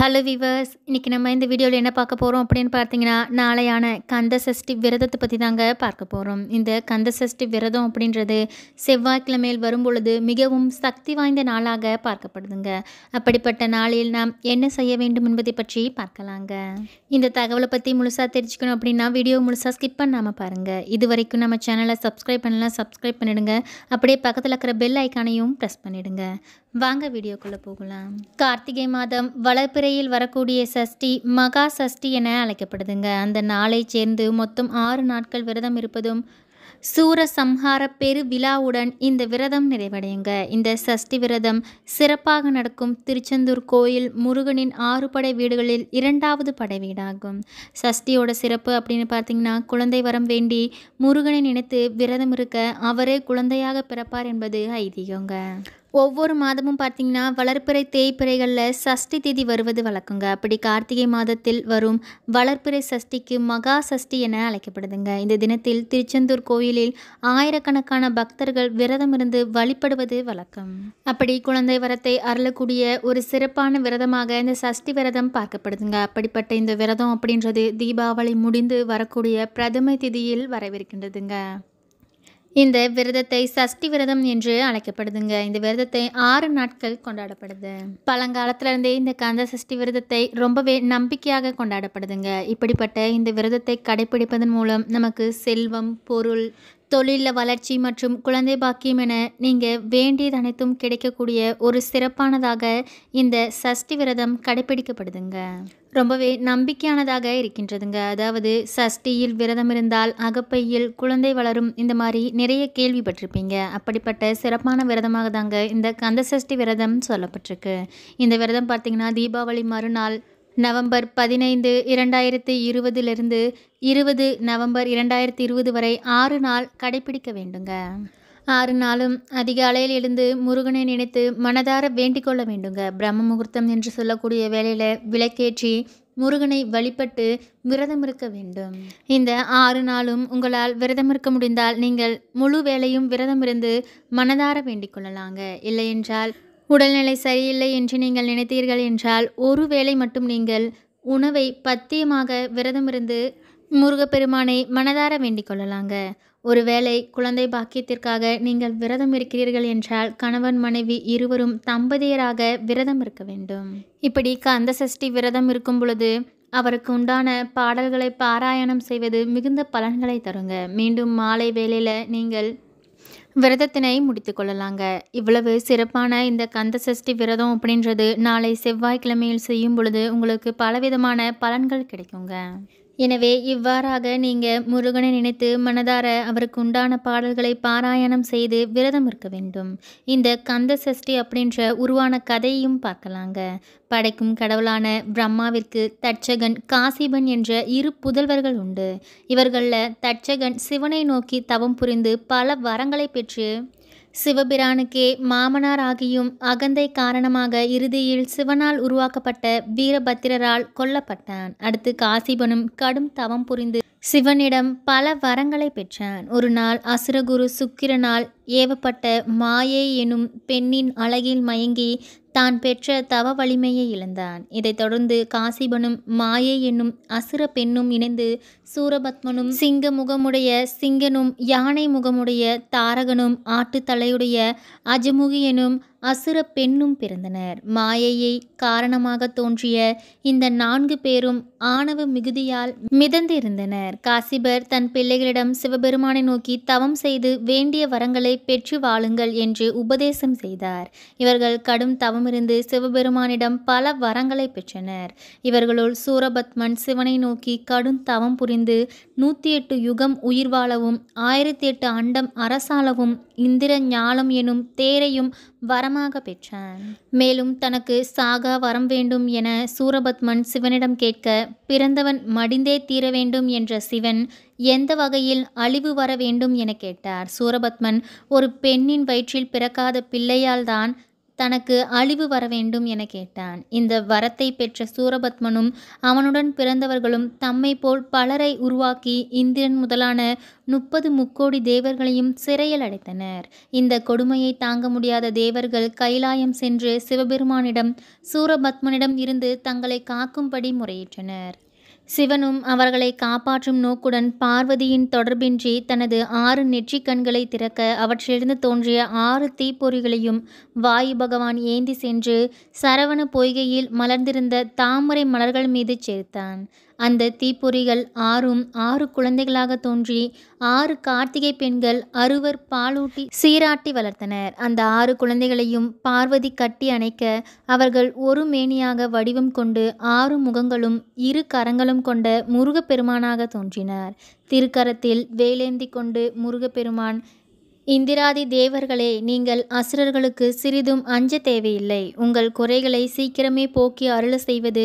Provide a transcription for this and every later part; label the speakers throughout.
Speaker 1: hello viewers இன்றைக்கி நம்ம இந்த வீடியோவில் என்ன பார்க்க போகிறோம் அப்படின்னு பார்த்தீங்கன்னா நாளையான கந்த சஷ்டி விரதத்தை பற்றி தாங்க பார்க்க போகிறோம் இந்த கந்த சஷ்டி விரதம் அப்படின்றது செவ்வாய்க்கிழமையில் வரும்பொழுது மிகவும் சக்தி வாய்ந்த நாளாக பார்க்கப்படுதுங்க அப்படிப்பட்ட நாளில் நாம் என்ன செய்ய வேண்டும் என்பதை பற்றி பார்க்கலாங்க இந்த தகவலை பற்றி முழுசாக தெரிஞ்சுக்கணும் அப்படின்னா வீடியோ முழுசாக ஸ்கிப் பண்ணாமல் பாருங்கள் இது வரைக்கும் நம்ம சேனலை சப்ஸ்கிரைப் பண்ணலாம் சப்ஸ்கிரைப் பண்ணிடுங்க அப்படியே பக்கத்தில் இருக்கிற பெல் ஐக்கானையும் ப்ரெஸ் பண்ணிவிடுங்க வாங்க வீடியோக்குள்ளே போகலாம் கார்த்திகை மாதம் வளர்ப்பு வளர்பிறையில் வரக்கூடிய சஷ்டி மகா சஷ்டி என அழைக்கப்படுதுங்க அந்த நாளை சேர்ந்து மொத்தம் ஆறு நாட்கள் விரதம் இருப்பதும் சூர சம்ஹார பெரு விழாவுடன் இந்த விரதம் நிறைவடையுங்க இந்த சஷ்டி விரதம் சிறப்பாக நடக்கும் திருச்செந்தூர் கோயில் முருகனின் ஆறு படை வீடுகளில் இரண்டாவது படை வீடாகும் சஷ்டியோட சிறப்பு அப்படின்னு பார்த்தீங்கன்னா குழந்தை வரம் வேண்டி முருகனை நினைத்து விரதம் இருக்க அவரே குழந்தையாக பிறப்பார் என்பது ஐதீகங்க ஒவ்வொரு மாதமும் பார்த்தீங்கன்னா வளர்ப்பிறை தேய்ப்பிறைகளில் சஷ்டி திதி வருவது வழக்கங்க அப்படி கார்த்திகை மாதத்தில் வரும் வளர்ப்பிறை சஷ்டிக்கு மகா சஷ்டி என அழைக்கப்படுதுங்க இந்த தினத்தில் திருச்செந்தூர் கோயிலில் ஆயிரக்கணக்கான பக்தர்கள் விரதம் இருந்து வழிபடுவது வழக்கம் அப்படி குழந்தை வரத்தை அருளக்கூடிய ஒரு சிறப்பான விரதமாக இந்த சஷ்டி விரதம் பார்க்கப்படுதுங்க அப்படிப்பட்ட இந்த விரதம் அப்படின்றது தீபாவளி முடிந்து வரக்கூடிய பிரதம திதியில் வரவிருக்கின்றதுங்க இந்த விரதத்தை சஷ்டி விரதம் என்று அழைக்கப்படுதுங்க இந்த விரதத்தை ஆறு நாட்கள் கொண்டாடப்படுது பழங்காலத்திலிருந்தே இந்த கந்த சஷ்டி விரதத்தை ரொம்பவே நம்பிக்கையாக கொண்டாடப்படுதுங்க இப்படிப்பட்ட இந்த விரதத்தை கடைபிடிப்பதன் மூலம் நமக்கு செல்வம் பொருள் தொழிலில் வளர்ச்சி மற்றும் குழந்தை பாக்கியம் என நீங்கள் வேண்டியது அனைத்தும் கிடைக்கக்கூடிய ஒரு சிறப்பானதாக இந்த சஷ்டி விரதம் கடைபிடிக்கப்படுதுங்க ரொம்பவே நம்பிக்கையானதாக இருக்கின்றதுங்க அதாவது சஷ்டியில் விரதம் இருந்தால் அகப்பையில் குழந்தை வளரும் இந்த மாதிரி நிறைய கேள்விப்பட்டிருப்பீங்க அப்படிப்பட்ட சிறப்பான விரதமாக தாங்க இந்த கந்த சஷ்டி விரதம் சொல்லப்பட்டிருக்கு இந்த விரதம் பார்த்திங்கன்னா தீபாவளி மறுநாள் நவம்பர் பதினைந்து இரண்டாயிரத்தி இருபதிலிருந்து இருபது நவம்பர் இரண்டாயிரத்தி இருபது வரை ஆறு நாள் கடைபிடிக்க வேண்டுங்க ஆறு நாளும் அதிகாலையில் எழுந்து முருகனை நினைத்து மனதார வேண்டிக்கொள்ள வேண்டுங்க பிரம்ம முகூர்த்தம் என்று சொல்லக்கூடிய வேலையில் விளக்கேற்றி முருகனை வழிபட்டு விரதம் இருக்க வேண்டும் இந்த ஆறு நாளும் உங்களால் விரதம் இருக்க முடிந்தால் நீங்கள் முழு வேலையும் விரதம் இருந்து மனதார வேண்டிக் கொள்ளலாங்க இல்லையென்றால் உடல்நிலை சரியில்லை என்று நீங்கள் நினைத்தீர்கள் என்றால் ஒரு வேளை மட்டும் நீங்கள் உணவை பத்தியமாக விரதமிருந்து முருகப்பெருமானை மனதார வேண்டிக் கொள்ளலாங்க ஒருவேளை குழந்தை பாக்கியத்திற்காக நீங்கள் விரதம் இருக்கிறீர்கள் என்றால் கணவன் மனைவி இருவரும் தம்பதியராக விரதம் இருக்க வேண்டும் இப்படி கந்த சஷ்டி விரதம் இருக்கும் பொழுது அவருக்கு உண்டான பாடல்களை பாராயணம் செய்வது மிகுந்த பலன்களை தருங்க மீண்டும் மாலை வேளையில் நீங்கள் விரதத்தினை முடித்து கொள்ளலாங்க இவ்வளவு சிறப்பான இந்த கந்த சஷ்டி விரதம் அப்படின்றது நாளை செவ்வாய்க்கிழமையில் செய்யும் பொழுது உங்களுக்கு பலவிதமான பலன்கள் கிடைக்குங்க எனவே இவ்வாறாக நீங்கள் முருகனை நினைத்து மனதார அவருக்கு உண்டான பாடல்களை பாராயணம் செய்து விரதம் இருக்க வேண்டும் இந்த கந்த சஷ்டி அப்படின்ற உருவான கதையும் பார்க்கலாங்க படைக்கும் கடவுளான பிரம்மாவிற்கு தட்சகன் காசிபன் என்ற இரு புதல்வர்கள் உண்டு இவர்களில் தட்சகன் சிவனை நோக்கி தவம் புரிந்து பல வரங்களை பெற்று சிவபிரானுக்கே மாமனார் ஆகியும் அகந்தை காரணமாக இறுதியில் சிவனால் உருவாக்கப்பட்ட வீரபத்திரரால் கொல்லப்பட்டான் அடுத்து காசிபனும் கடும் தவம் புரிந்து சிவனிடம் பல வரங்களை பெற்றான் ஒரு நாள் அசுரகுரு சுக்கிரனால் ஏவப்பட்ட மாயே எனும் பெண்ணின் அழகில் மயங்கி தான் பெற்ற தவ வலிமையை இழந்தான் இதைத் தொடர்ந்து காசிபனும் மாயை என்னும் அசுர பெண்ணும் இணைந்து சூரபத்மனும் சிங்க முகமுடைய சிங்கனும் யானை முகமுடைய தாரகனும் ஆட்டுத்தலையுடைய அஜமுகியனும் அசுர பெண்ணும் பிறந்தனர் மாயையை காரணமாக தோன்றிய இந்த நான்கு பேரும் ஆணவ மிகுதியால் மிதந்திருந்தனர் காசிபர் தன் பிள்ளைகளிடம் சிவபெருமானை நோக்கி தவம் செய்து வேண்டிய வரங்களை பெற்று வாழுங்கள் என்று உபதேசம் செய்தார் இவர்கள் கடும் தவமிருந்து சிவபெருமானிடம் பல வரங்களை பெற்றனர் இவர்களுள் சூரபத்மன் சிவனை நோக்கி கடும் தவம் புரிந்து நூற்றி எட்டு யுகம் உயிர் வாழவும் ஆயிரத்தி எட்டு அண்டம் அரசாளவும் இந்திர ஞானம் எனும் தேரையும் வரம் வரமாக பெற்றான் மேலும் தனக்கு சாகா வரம் வேண்டும் என சூரபத்மன் சிவனிடம் கேட்க பிறந்தவன் மடிந்தே தீர வேண்டும் என்ற சிவன் எந்த வகையில் அழிவு வர வேண்டும் என கேட்டார் சூரபத்மன் ஒரு பெண்ணின் வயிற்றில் பிறக்காத பிள்ளையால் தான் தனக்கு அழிவு வர வேண்டும் என கேட்டான் இந்த வரத்தை பெற்ற சூரபத்மனும் அவனுடன் பிறந்தவர்களும் தம்மை போல் பலரை உருவாக்கி இந்திரன் முதலான முப்பது முக்கோடி தேவர்களையும் சிறையில் அடைத்தனர் இந்த கொடுமையை தாங்க முடியாத தேவர்கள் கைலாயம் சென்று சிவபெருமானிடம் சூரபத்மனிடம் இருந்து தங்களை காக்கும்படி முறையிட்டனர் சிவனும் அவர்களை காப்பாற்றும் நோக்குடன் பார்வதியின் தொடர்பின்றி தனது ஆறு நெற்றிக்கண்களை திறக்க அவற்றிலிருந்து தோன்றிய ஆறு தீப்பொறிகளையும் வாயு பகவான் ஏந்தி சென்று சரவண பொய்கையில் மலர்ந்திருந்த தாமரை மலர்கள் மீது சேர்த்தான் அந்த தீப்பொறிகள் ஆறும் ஆறு குழந்தைகளாக தோன்றி ஆறு கார்த்திகை பெண்கள் அறுவர் பாலூட்டி சீராட்டி வளர்த்தனர் அந்த ஆறு குழந்தைகளையும் பார்வதி கட்டி அணைக்க அவர்கள் ஒரு மேனியாக வடிவம் கொண்டு ஆறு முகங்களும் இரு கரங்களும் கொண்ட முருகப்பெருமானாக தோன்றினார் திருக்கரத்தில் வேலேந்தி கொண்டு முருகப்பெருமான் இந்திராதி தேவர்களே நீங்கள் அசுரர்களுக்கு சிறிதும் அஞ்ச தேவையில்லை உங்கள் குறைகளை சீக்கிரமே போக்கி அருள செய்வது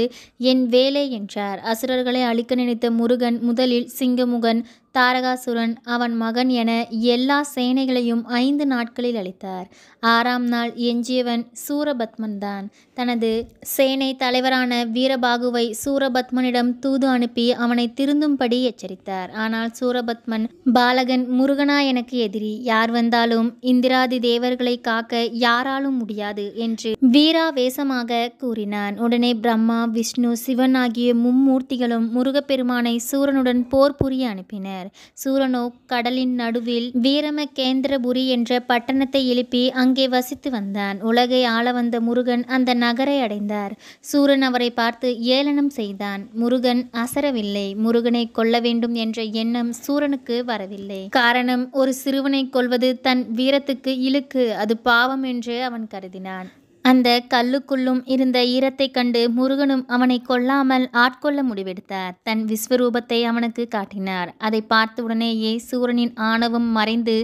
Speaker 1: என் வேலை என்றார் அசுரர்களை அழிக்க நினைத்த முருகன் முதலில் சிங்கமுகன் தாரகாசுரன் அவன் மகன் என எல்லா சேனைகளையும் ஐந்து நாட்களில் அளித்தார் ஆறாம் நாள் எஞ்சியவன் சூரபத்மன் தான் தனது சேனை தலைவரான வீரபாகுவை சூரபத்மனிடம் தூது அனுப்பி அவனை திருந்தும்படி எச்சரித்தார் ஆனால் சூரபத்மன் பாலகன் முருகனா எனக்கு எதிரி யார் வந்தாலும் இந்திராதி தேவர்களை காக்க யாராலும் முடியாது என்று வீராவேசமாக கூறினான் உடனே பிரம்மா விஷ்ணு சிவன் ஆகிய மும்மூர்த்திகளும் முருகப்பெருமானை சூரனுடன் போர் புரிய அனுப்பினர் கொண்டார் சூரனோ கடலின் நடுவில் வீரமகேந்திரபுரி என்ற பட்டணத்தை எழுப்பி அங்கே வசித்து வந்தான் உலகை ஆள வந்த முருகன் அந்த நகரை அடைந்தார் சூரன் அவரை பார்த்து ஏளனம் செய்தான் முருகன் அசரவில்லை முருகனை கொல்ல வேண்டும் என்ற எண்ணம் சூரனுக்கு வரவில்லை காரணம் ஒரு சிறுவனை கொள்வது தன் வீரத்துக்கு இழுக்கு அது பாவம் என்று அவன் கருதினான் அந்த கல்லுக்குள்ளும் இருந்த ஈரத்தை கண்டு முருகனும் அவனை கொல்லாமல் ஆட்கொள்ள முடிவெடுத்தார் தன் விஸ்வரூபத்தை அவனுக்கு காட்டினார் அதை பார்த்த உடனேயே சூரனின் ஆணவம் மறைந்து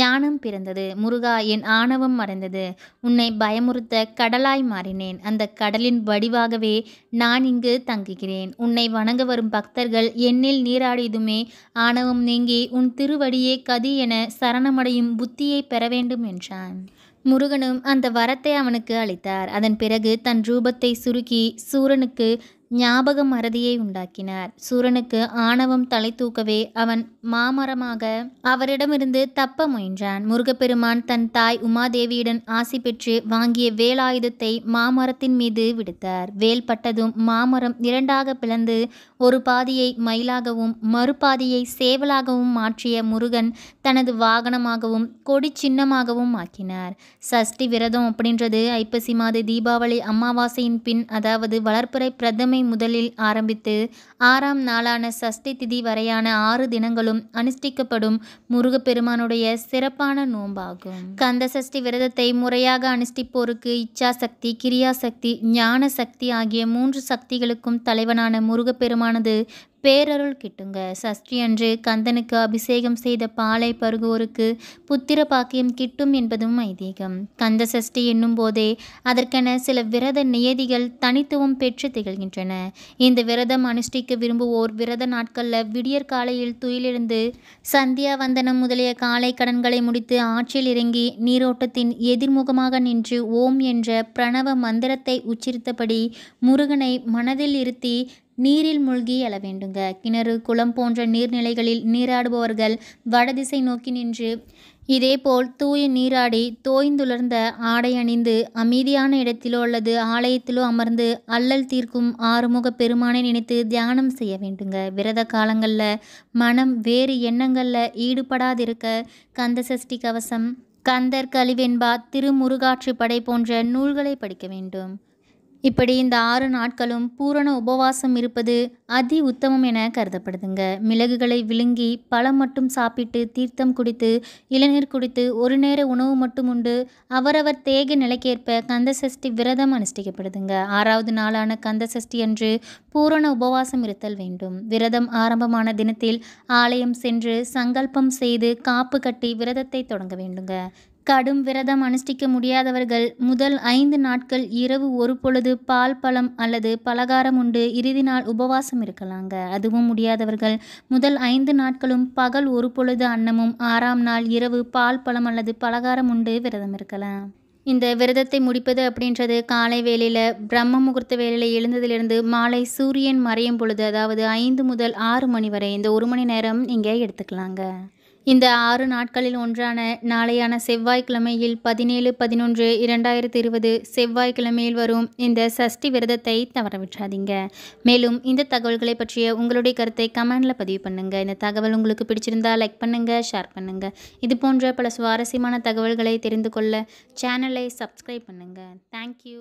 Speaker 1: ஞானம் பிறந்தது முருகா என் ஆணவம் மறைந்தது உன்னை பயமுறுத்த கடலாய் மாறினேன் அந்த கடலின் வடிவாகவே நான் இங்கு தங்குகிறேன் உன்னை வணங்க வரும் பக்தர்கள் என்னில் நீராடியதுமே ஆணவம் நீங்கி உன் திருவடியே கதி என சரணமடையும் புத்தியை பெற வேண்டும் என்றான் முருகனும் அந்த வரத்தை அவனுக்கு அளித்தார் அதன் பிறகு தன் ரூபத்தை சுருக்கி சூரனுக்கு ஞாபக மறதியை உண்டாக்கினார் சூரனுக்கு ஆணவம் தலை தூக்கவே அவன் மாமரமாக அவரிடமிருந்து தப்ப முயன்றான் முருகப்பெருமான் தன் தாய் உமாதேவியுடன் ஆசி பெற்று வாங்கிய வேலாயுதத்தை மாமரத்தின் மீது விடுத்தார் வேல் பட்டதும் மாமரம் இரண்டாக பிளந்து ஒரு பாதியை மயிலாகவும் மறுபாதியை சேவலாகவும் மாற்றிய முருகன் தனது வாகனமாகவும் கொடி சின்னமாகவும் ஆக்கினார் சஷ்டி விரதம் அப்படின்றது ஐப்பசி மாத தீபாவளி அமாவாசையின் பின் அதாவது வளர்ப்புறை பிரதமை முதலில் ஆரம்பித்து ஆறாம் நாளான சஷ்டி திதி வரையான ஆறு தினங்களும் அனுஷ்டிக்கப்படும் முருகப்பெருமானுடைய சிறப்பான நோன்பாகும் கந்த சஷ்டி விரதத்தை முறையாக அனுஷ்டிப்போருக்கு இச்சாசக்தி கிரியாசக்தி ஞான சக்தி ஆகிய மூன்று சக்திகளுக்கும் தலைவனான முருகப்பெருமான் விரதமானது பேரருள் கிட்டுங்க சஷ்டி அன்று கந்தனுக்கு அபிஷேகம் செய்த பாலை பருகுவோருக்கு புத்திர பாக்கியம் கிட்டும் என்பதும் ஐதீகம் கந்த சஷ்டி என்னும் போதே அதற்கென சில விரத நியதிகள் தனித்துவம் பெற்று திகழ்கின்றன இந்த விரதம் அனுஷ்டிக்க விரும்புவோர் விரத நாட்களில் விடியற் காலையில் துயிலிருந்து சந்தியா வந்தனம் முதலிய காலை கடன்களை முடித்து ஆற்றில் இறங்கி நீரோட்டத்தின் எதிர்முகமாக நின்று ஓம் என்ற பிரணவ மந்திரத்தை உச்சரித்தபடி முருகனை மனதில் இருத்தி நீரில் மூழ்கி எழ வேண்டுங்க கிணறு குளம் போன்ற நீர்நிலைகளில் நீராடுபவர்கள் வடதிசை நோக்கி நின்று இதேபோல் தூய நீராடி தோய்ந்துலர்ந்த ஆடை அணிந்து அமைதியான இடத்திலோ அல்லது ஆலயத்திலோ அமர்ந்து அல்லல் தீர்க்கும் ஆறுமுக பெருமானை நினைத்து தியானம் செய்ய வேண்டுங்க விரத காலங்களில் மனம் வேறு எண்ணங்களில் ஈடுபடாதிருக்க கந்த சஷ்டி கவசம் கந்தர் கலிவெண்பா திருமுருகாற்றுப்படை போன்ற நூல்களை படிக்க வேண்டும் இப்படி இந்த ஆறு நாட்களும் பூரண உபவாசம் இருப்பது அதி உத்தமம் என கருதப்படுதுங்க மிளகுகளை விழுங்கி பழம் மட்டும் சாப்பிட்டு தீர்த்தம் குடித்து இளநீர் குடித்து ஒரு நேர உணவு மட்டும் உண்டு அவரவர் தேக நிலைக்கேற்ப கந்த சஷ்டி விரதம் அனுஷ்டிக்கப்படுதுங்க ஆறாவது நாளான கந்த அன்று பூரண உபவாசம் இருத்தல் வேண்டும் விரதம் ஆரம்பமான தினத்தில் ஆலயம் சென்று சங்கல்பம் செய்து காப்பு கட்டி விரதத்தை தொடங்க வேண்டுங்க கடும் விரதம் அனுஷ்டிக்க முடியாதவர்கள் முதல் ஐந்து நாட்கள் இரவு ஒரு பொழுது பால் பழம் அல்லது பலகாரம் உண்டு இறுதி நாள் உபவாசம் இருக்கலாங்க அதுவும் முடியாதவர்கள் முதல் ஐந்து நாட்களும் பகல் ஒரு பொழுது அன்னமும் ஆறாம் நாள் இரவு பால் பழம் அல்லது பலகாரம் உண்டு விரதம் இருக்கலாம் இந்த விரதத்தை முடிப்பது அப்படின்றது காலை வேளையில் பிரம்ம முகூர்த்த வேளையில் எழுந்ததிலிருந்து மாலை சூரியன் மறையும் பொழுது அதாவது ஐந்து முதல் ஆறு மணி வரை இந்த ஒரு மணி நேரம் இங்கே எடுத்துக்கலாங்க இந்த ஆறு நாட்களில் ஒன்றான நாளையான செவ்வாய்க்கிழமையில் பதினேழு பதினொன்று இரண்டாயிரத்தி இருபது செவ்வாய்க்கிழமையில் வரும் இந்த சஷ்டி விரதத்தை தவறவிட்றாதீங்க மேலும் இந்த தகவல்களை பற்றிய உங்களுடைய கருத்தை கமெண்டில் பதிவு பண்ணுங்கள் இந்த தகவல் உங்களுக்கு பிடிச்சிருந்தா லைக் பண்ணுங்கள் ஷேர் பண்ணுங்கள் இது போன்ற பல சுவாரஸ்யமான தகவல்களை தெரிந்து கொள்ள சேனலை சப்ஸ்கிரைப் பண்ணுங்கள் தேங்க்யூ